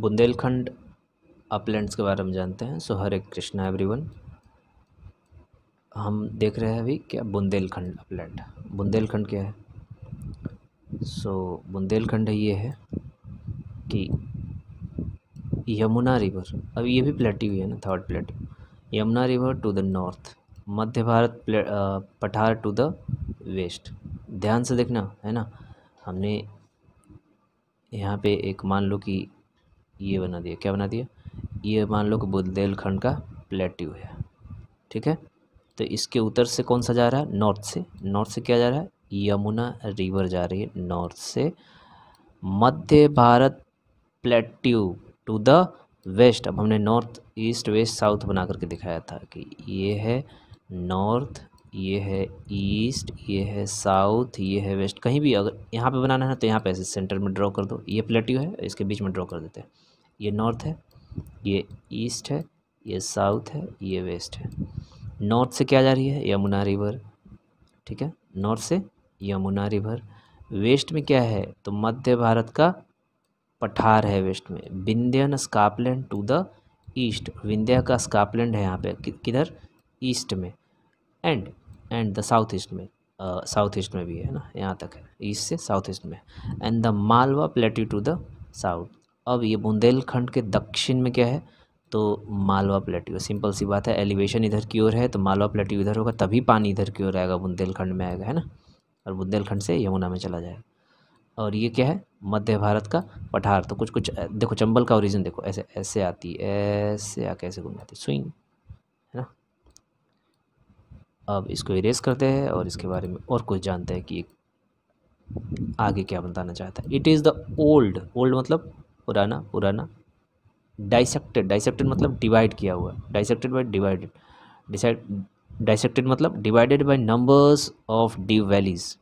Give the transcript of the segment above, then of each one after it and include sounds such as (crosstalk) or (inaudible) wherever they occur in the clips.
Bundelkhand Uplands के बारे में जानते हैं सो हरे कृष्णा एवरीवन हम देख रहे हैं अभी क्या बुंदेलखंड अपलैंड बुंदेलखंड क्या है सो so, बुंदेलखंड ये है कि यमुना रिवर अब ये भी प्लेटी हुई है ना third plate Yamuna river to the north Madhya Bharat पठार टू द वेस्ट ध्यान से देखना है ना हमने यहाँ पे एक मान लो कि ये बना दिया क्या बना दिया ये मान लो कि बुंदेलखंड का प्लेट्यू है ठीक है तो इसके उत्तर से कौन सा जा रहा है नॉर्थ से नॉर्थ से क्या जा रहा है यमुना रिवर जा रही है नॉर्थ से Madhya Bharat plateau to the west अब हमने नॉर्थ ईस्ट वेस्ट साउथ बना करके दिखाया था कि ये है नॉर्थ ये है ईस्ट ये है साउथ ये है वेस्ट कहीं भी अगर यहाँ पे बनाना है तो यहाँ पे ऐसे सेंटर में ड्रॉ कर दो ये प्लेट्यू है इसके बीच में ड्रॉ कर देते हैं ये नॉर्थ है ये ईस्ट है ये साउथ है ये वेस्ट है नॉर्थ से क्या जा रही है यमुना रिवर ठीक है नॉर्थ से यमुना रिवर वेस्ट में क्या है तो मध्य भारत का पठार है वेस्ट में Vindhyan scarpland to the east Vindhya का स्कापलैंड है यहाँ पे किधर ईस्ट में and and the south east में साउथ ईस्ट में भी है ना यहाँ तक है ईस्ट से साउथ ईस्ट में and the Malwa plateau to the south अब ये बुंदेलखंड के दक्षिण में क्या है तो मालवा प्लेट्यू सिंपल सी बात है एलिवेशन इधर की ओर है तो मालवा प्लेट्यू इधर होगा तभी पानी इधर की ओर आएगा बुंदेलखंड में आएगा है ना और बुंदेलखंड से यमुना में चला जाएगा और ये क्या है मध्य भारत का पठार तो कुछ कुछ देखो चंबल का ओरिजिन देखो ऐसे ऐसे आती है ऐसे आके ऐसे घूम जाती स्विंग है ना अब इसको इरेज करते हैं और इसके बारे में और कुछ जानते हैं कि आगे क्या बताना चाहता है it is the old old मतलब पुराना पुराना डाइसेक्टेड डाइसेक्टेड मतलब डिवाइड किया हुआ डाइसेक्टेड बाई डिवाइडेड डाइसेक्टेड मतलब divided by numbers of the valleys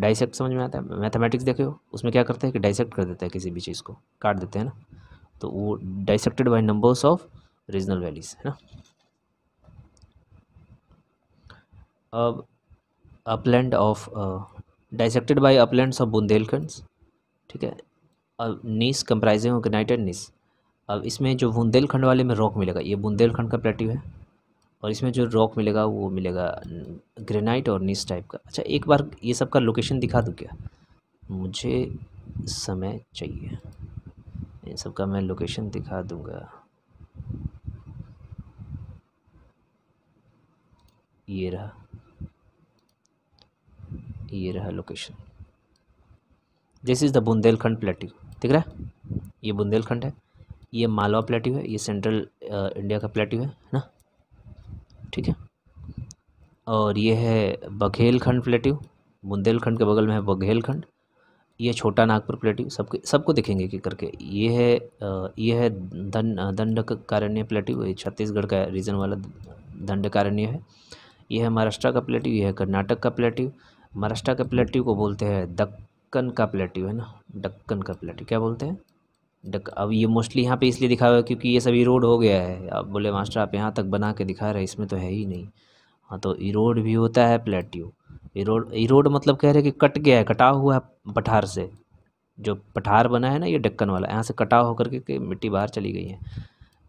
dissect समझ में आता है मैथमेटिक्स देखे हो उसमें क्या करते हैं कि डाइसेक्ट कर देते हैं किसी भी चीज़ को काट देते हैं ना तो वो dissected by numbers of regional valleys है ना अब upland of dissected by upland of Bundelkhand ठीक है अब नीस कंप्राइजिंग ऑर्गेनाइटेड नीस अब इसमें जो बुंदेलखंड वाले में रॉक मिलेगा ये बुंदेलखंड का प्लेटिव है और इसमें जो रॉक मिलेगा वो मिलेगा ग्रेनाइट और नीस टाइप का अच्छा एक बार ये सब का लोकेशन दिखा दूँ क्या मुझे समय चाहिए इन सब का मैं लोकेशन दिखा दूँगा ये रहा ये रहा location this is the Bundelkhand plateau ठीक है ये बुंदेलखंड है ये मालवा प्लेट्यू है ये सेंट्रल इंडिया uh, का प्लेट्यू है ना ठीक है और ये है बघेलखंड प्लेट्यू बुंदेलखंड के बगल में है बघेलखंड ये छोटा नागपुर प्लेट्यू सबके सबको देखेंगे कि करके ये है uh, ये है दंड uh, दंडकारण्य प्लेट्यू ये छत्तीसगढ़ का रीजन वाला दंडकारण्य है ये है महाराष्ट्र का प्लेट्यू ये है कर्नाटक का प्लेट्यू महाराष्ट्र का प्लेट्यू को बोलते हैं दक डक्कन का प्लेट्यू है ना डक्कन का प्लेट्यू क्या बोलते हैं डक अब ये मोस्टली यहाँ पे इसलिए दिखा हुआ है क्योंकि ये सब इरोड हो गया है अब बोले मास्टर आप यहाँ तक बना के दिखा रहे हैं इसमें तो है ही नहीं हाँ तो इरोड भी होता है प्लेट्यू इरोड इरोड मतलब कह रहे हैं कि कट गया है कटा हुआ है पठार से जो पठार बना है ना ये डक्कन वाला यहाँ से कटा होकर के मिट्टी बाहर चली गई है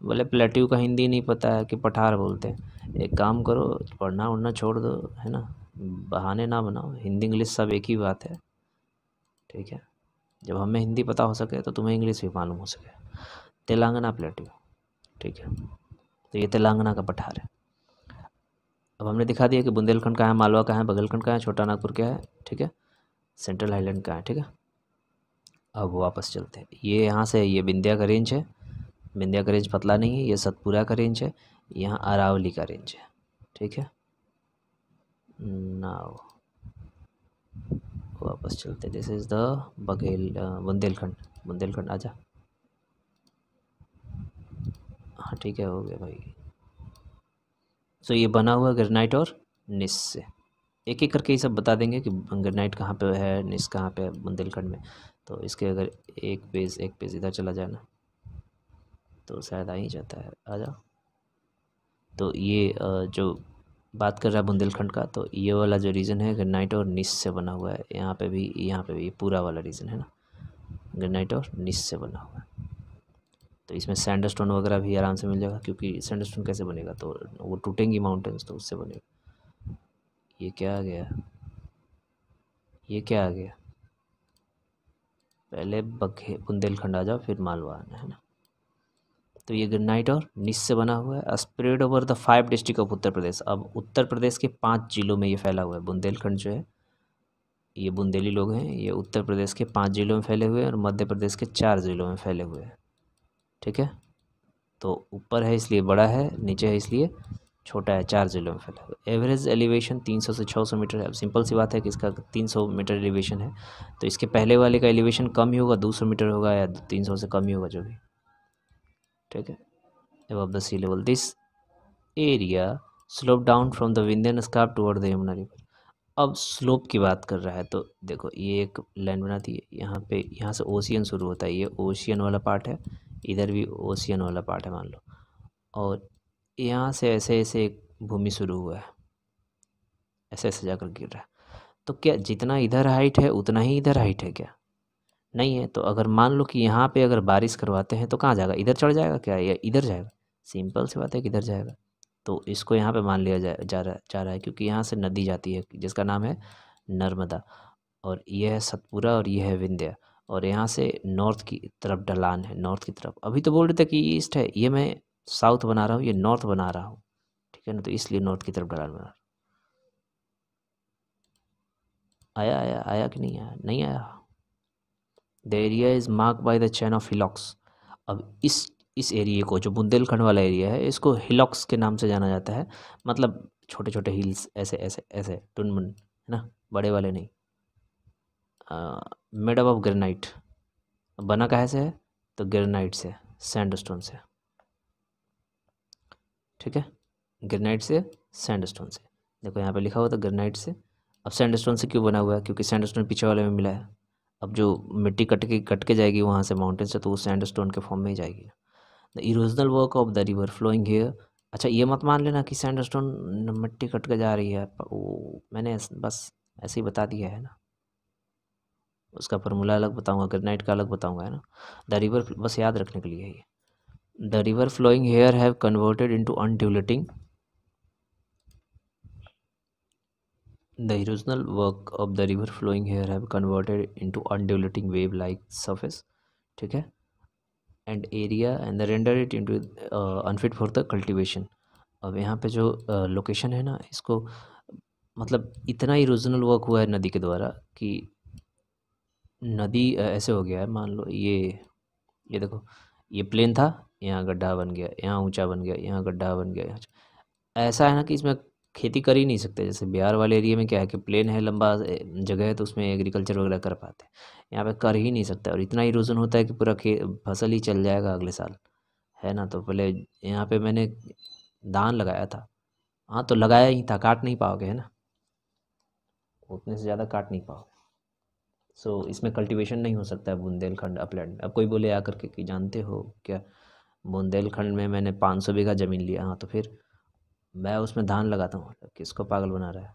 बोले प्लेट्यू का हिंदी नहीं पता है कि पठार बोलते हैं एक काम करो पढ़ना उड़ना छोड़ दो है ना बहाने ना बनाओ हिंदी इंग्लिश सब एक ही बात है ठीक है जब हमें हिंदी पता हो सके तो तुम्हें इंग्लिश भी मालूम हो सके तेलंगाना प्लेटू ठीक है तो ये तेलंगाना का पठार है अब हमने दिखा दिया कि बुंदेलखंड का है मालवा का है बगलखंड का है छोटा नागपुर का है ठीक है सेंट्रल हाईलैंड का है ठीक है अब वापस चलते हैं ये यहाँ से ये बिंदिया का रेंज है बिंदिया का रेंज पतला नहीं है ये सतपुरा का रेंज है यहाँ अरावली का रेंज है ठीक है ना वापस चलते this is the Baghel Bundelkhand Bundelkhand आजा हाँ ठीक है हो गया भाई सो so, ये बना हुआ ग्रेनाइट और निस से एक एक करके ये सब बता देंगे कि ग्रेनाइट कहाँ पे है निस कहाँ पे है बुंदेलखंड में तो इसके अगर एक पेज एक पेज इधर चला जाए ना तो शायद आ ही जाता है आ जाओ तो ये जो बात कर रहा है बुंदेलखंड का तो ये वाला जो रीजन है ग्रेनाइट और निस से बना हुआ है यहाँ पे भी यहाँ पे भी पूरा वाला रीजन है ना ग्रेनाइट और निस से बना हुआ है तो इसमें सैंडस्टोन वगैरह भी आराम से मिल जाएगा क्योंकि सैंडस्टोन कैसे बनेगा तो वो टूटेंगी माउंटेन्स तो उससे बनेगा ये क्या आ गया ये क्या आ गया पहले बघे बुंदेलखंड आ जाओ फिर मालवा आना है ना तो ये ग्रेनाइट और निश से बना हुआ है spread over the five district of Uttar Pradesh अब उत्तर प्रदेश के पाँच जिलों में ये फैला हुआ है बुंदेलखंड जो है ये बुंदेली लोग हैं ये उत्तर प्रदेश के पाँच जिलों में फैले हुए हैं और मध्य प्रदेश के चार जिलों में फैले हुए हैं ठीक है तो ऊपर है इसलिए बड़ा है नीचे है इसलिए छोटा है चार जिलों में फैला हुआ एवरेज एलिवेशन 300 से 600 मीटर है अब सिंपल सी बात है कि इसका 300 मीटर एलिवेशन है तो इसके पहले वाले का एलिवेशन कम ही होगा 200 मीटर होगा या 300 से कम ही होगा जो भी ठीक है above the sea level this area slope down from the Vindhyan scarp toward the Yamuna river अब स्लोप की बात कर रहा है तो देखो ये एक लाइन बनाती है यहाँ पे यहाँ से ओशियन शुरू होता है ये ओशियन वाला पार्ट है इधर भी ओशियन वाला पार्ट है मान लो और यहाँ से ऐसे ऐसे एक भूमि शुरू हुआ है ऐसे ऐसे जाकर गिर रहा है तो क्या जितना इधर हाइट है उतना ही इधर हाइट है क्या नहीं है तो अगर मान लो कि यहाँ पे अगर बारिश करवाते हैं तो कहाँ जाएगा इधर चढ़ जाएगा क्या या इधर जाएगा सिंपल सी बात है कि इधर जाएगा तो इसको यहाँ पे मान लिया जा जा रहा जा रहा है क्योंकि यहाँ से नदी जाती है जिसका नाम है नर्मदा और यह है सतपुरा और यह है विंध्या और यहाँ से नॉर्थ की तरफ ढलान है नॉर्थ की तरफ अभी तो बोल रहे थे कि ईस्ट है ये मैं साउथ बना रहा हूँ ये नॉर्थ बना रहा हूँ ठीक है ना तो इसलिए नॉर्थ की तरफ ढलान बना रहा आया आया आया कि नहीं आया नहीं आया the area is mark by the chain of hillocks अब इस इस एरिए को जो बुंदेलखंड वाला एरिया है इसको हिलॉक्स के नाम से जाना जाता है मतलब छोटे छोटे हिल्स ऐसे ऐसे ऐसे टुनमुन है ना बड़े वाले नहीं मेड अप ऑफ ग्रेनाइट बना कहे से है तो ग्रेनाइट से सैंड स्टोन से ठीक है ग्रेनाइट से सैंड स्टोन से देखो यहाँ पे लिखा हुआ था ग्रेनाइट से अब सैंड स्टोन से क्यों बना हुआ है क्योंकि सैंड स्टोन पीछे वाले में मिला है अब जो मिट्टी कट के कट के जाएगी वहाँ से माउंटेन से तो वो सैंड स्टोन के फॉर्म में ही जाएगी the erosional work of the river flowing here अच्छा ये मत मान लेना कि सैंड स्टोन मिट्टी कट के जा रही है वो मैंने बस ऐसे ही बता दिया है ना उसका फॉर्मूला अलग बताऊँगा ग्रेनाइट का अलग बताऊँगा है ना द रिवर बस याद रखने के लिए ये the river flowing here have converted into undulating The erosional work of the river flowing here have converted into undulating wave-like surface. ठीक है and area and render it into unfit for the cultivation अब यहाँ पे जो location uh, है ना इसको मतलब इतना इरोजनल वर्क हुआ है नदी के द्वारा कि नदी ऐसे हो गया है मान लो ये ये देखो ये प्लेन था यहाँ गड्ढा बन गया यहाँ ऊंचा बन गया यहाँ गड्ढा बन गया ऐसा है ना कि इसमें खेती कर ही नहीं सकते जैसे बिहार वाले एरिया में क्या है कि प्लेन है लंबा जगह है तो उसमें एग्रीकल्चर वगैरह कर पाते हैं यहाँ पे कर ही नहीं सकते और इतना इरोजन होता है कि पूरा खे फसल ही चल जाएगा अगले साल है ना तो पहले यहाँ पे मैंने धान लगाया था हाँ तो लगाया ही था काट नहीं पाओगे है ना उतने से ज़्यादा काट नहीं पाओगे सो so, इसमें कल्टिवेशन नहीं हो सकता है बुंदेलखंड अपलैंड में अब कोई बोले आकर के कि जानते हो क्या बुंदेलखंड में मैंने पाँच सौ बीघा ज़मीन लिया हाँ तो फिर मैं उसमें धान लगाता हूँ मतलब किसको पागल बना रहा है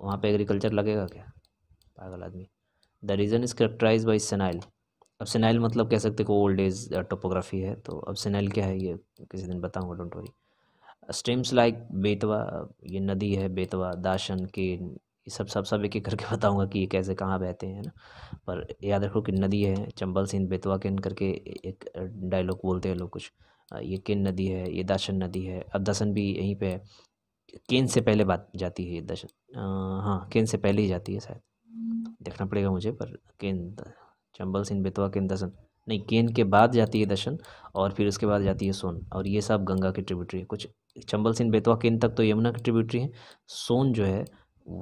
वहाँ पे एग्रीकल्चर लगेगा क्या पागल आदमी the reason is characterize by senile अब सेनाइल मतलब कह सकते को ओल्ड एज टोपोग्राफी है तो अब सेनाइल क्या है ये किसी दिन बताऊँगा don't worry streams like Betwa uh, ये नदी है बेतवा दाशन के ये सब सब सब एक एक करके (laughs) बताऊंगा कि ये कैसे कहाँ बहते हैं ना पर याद रखो कि नदी है चंबल सिंह बेतवा के इन करके एक डायलॉग uh, बोलते हैं लोग कुछ ये केन नदी है ये दाशन नदी है अब दासन भी यहीं पे है केन से पहले बात जाती है ये दाशन हाँ केन से पहले ही जाती है शायद देखना पड़ेगा मुझे पर केन चंबल सिंह बेतवा केन दासन नहीं केन के बाद जाती है दशन और फिर उसके बाद जाती है सोन और ये सब गंगा की ट्रिब्यूटरी है कुछ चंबल सिंह बेतवा केन तक तो यमुना की ट्रिब्यूटरी है सोन जो है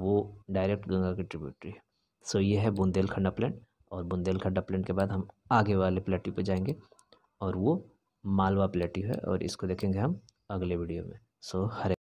वो डायरेक्ट गंगा की ट्रिब्यूटरी है सो ये है बुंदेलखंड अपलैंड और बुंदेलखंड अपलैंड के बाद हम आगे वाले प्लेट्यू पर जाएंगे और वो मालवा प्लेटी है और इसको देखेंगे हम अगले वीडियो में सो हरे